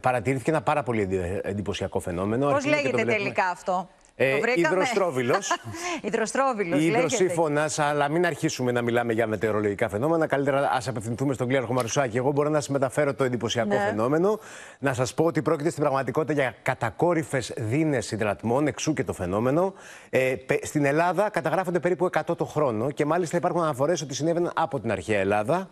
παρατηρήθηκε ένα πάρα πολύ εντυπωσιακό φαινόμενο. Πώς λέγεται τελικά αυτό. Ε, Ιδροστρόβιλο. Ιδροστρόβιλο. Ιδροσύφωνα, αλλά μην αρχίσουμε να μιλάμε για μετεωρολογικά φαινόμενα. Καλύτερα ας απευθυνθούμε στον κλέαρχο Μαρουσάκη. Εγώ μπορώ να σα μεταφέρω το εντυπωσιακό ναι. φαινόμενο. Να σας πω ότι πρόκειται στην πραγματικότητα για κατακόρυφες δίνες υδρατμών, εξού και το φαινόμενο. Ε, στην Ελλάδα καταγράφονται περίπου 100 το χρόνο και μάλιστα υπάρχουν αναφορές ότι συνέβαιναν από την αρχαία Ελλάδα.